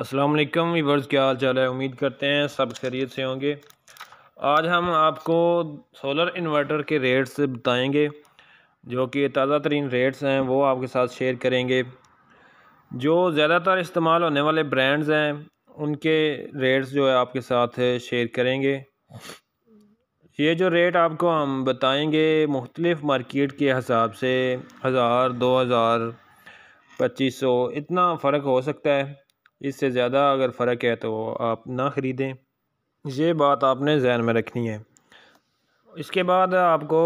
अस्सलाम वालेकुम वीवर्स क्या हाल चाल है उम्मीद करते हैं सब खैरियत से होंगे आज हम आपको सोलर इन्वर्टर के रेट्स बताएंगे जो कि ताज़ा तरीन रेट्स हैं वो आपके साथ शेयर करेंगे जो ज़्यादातर इस्तेमाल होने वाले ब्रांड्स हैं उनके रेट्स जो है आपके साथ शेयर करेंगे ये जो रेट आपको हम बताएंगे मुख्तलिफ़ मार्केट के हिसाब से हज़ार दो हज़ार पच्चीस सौ इतना फ़र्क हो सकता है इससे ज़्यादा अगर फ़र्क है तो आप ना ख़रीदें ये बात आपने जहन में रखनी है इसके बाद आपको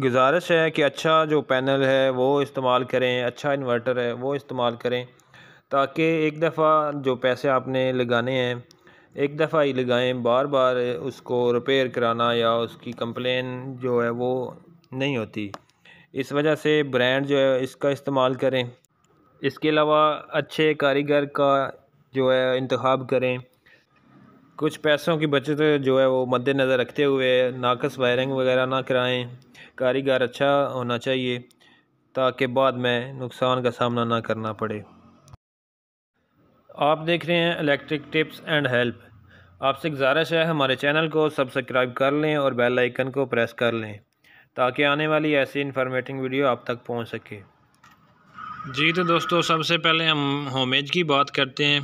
गुजारिश है कि अच्छा जो पैनल है वो इस्तेमाल करें अच्छा इन्वर्टर है वो इस्तेमाल करें ताकि एक दफ़ा जो पैसे आपने लगाने हैं एक दफ़ा ही लगाएं बार बार उसको रिपेयर कराना या उसकी कंप्लेन जो है वो नहीं होती इस वजह से ब्रांड जो है इसका इस्तेमाल करें इसके अलावा अच्छे कारीगर का जो है इंतखब करें कुछ पैसों की बचत जो है वो मद्देनज़र रखते हुए नाकस वायरिंग वगैरह ना कराएं कारीगर अच्छा होना चाहिए ताकि बाद में नुकसान का सामना ना करना पड़े आप देख रहे हैं इलेक्ट्रिक टिप्स एंड हेल्प आपसे गुजारिश है हमारे चैनल को सब्सक्राइब कर लें और बेल आइकन को प्रेस कर लें ताकि आने वाली ऐसी इन्फॉर्मेटिव वीडियो आप तक पहुंच सके जी तो दोस्तों सबसे पहले हम होमेज की बात करते हैं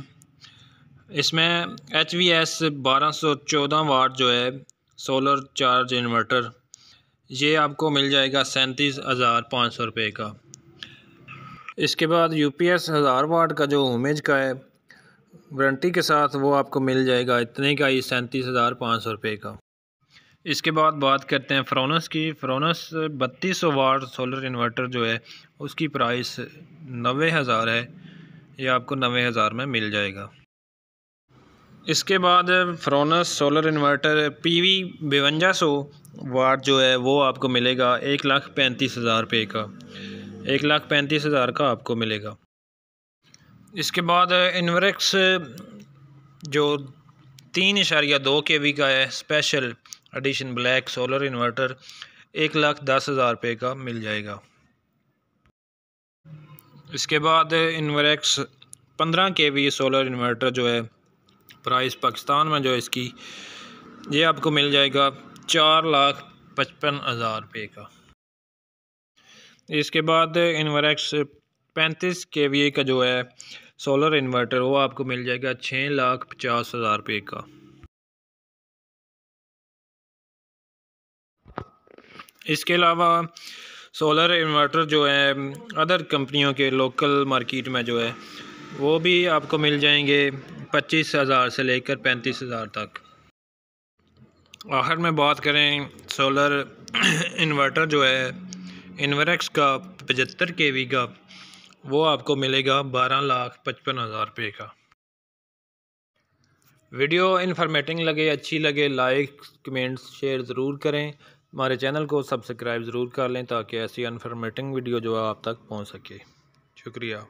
इसमें एच वी एस बारह सौ चौदह वाट जो है सोलर चार्ज इन्वर्टर ये आपको मिल जाएगा सैंतीस हज़ार पाँच सौ रुपये का इसके बाद यू पी एस हज़ार वाट का जो होमेज का है वारंटी के साथ वो आपको मिल जाएगा इतने का ही सैंतीस हज़ार पाँच सौ रुपये का इसके बाद बात करते हैं फ्रोनस की फ्रोनस बत्तीस सौ वाट सोलर इन्वर्टर जो है उसकी प्राइस नबे हज़ार है ये आपको नबे हज़ार में मिल जाएगा इसके बाद Fronus solar inverter P V बेवंजा सौ वाट जो है वो आपको मिलेगा एक लाख पैंतीस हज़ार रुपये का एक लाख पैंतीस हज़ार का आपको मिलेगा इसके बाद इन्वरक्स जो तीन इशारिया दो के वी का है special edition black solar inverter एक लाख दस हज़ार रुपये का मिल जाएगा इसके बाद इन्वरक्स पंद्रह के वी सोलर इन्वर्टर जो है प्राइस पाकिस्तान में जो है इसकी ये आपको मिल जाएगा चार लाख पचपन हज़ार रुपये का इसके बाद इन्वरेक्स पैंतीस के वी का जो है सोलर इन्वर्टर वो आपको मिल जाएगा छः लाख पचास हज़ार रुपये का इसके अलावा सोलर इन्वर्टर जो है अदर कंपनियों के लोकल मार्केट में जो है वो भी आपको मिल जाएंगे पच्चीस हज़ार से लेकर पैंतीस हज़ार तक आखिर में बात करें सोलर इन्वर्टर जो है इन्वरक्स का पचहत्तर के वी का वो आपको मिलेगा बारह लाख पचपन हज़ार रुपये का वीडियो इन्फॉर्मेटिंग लगे अच्छी लगे लाइक कमेंट्स शेयर ज़रूर करें हमारे चैनल को सब्सक्राइब ज़रूर कर लें ताकि ऐसी अनफॉर्मेटिंग वीडियो जो है आप तक पहुँच सके शुक्रिया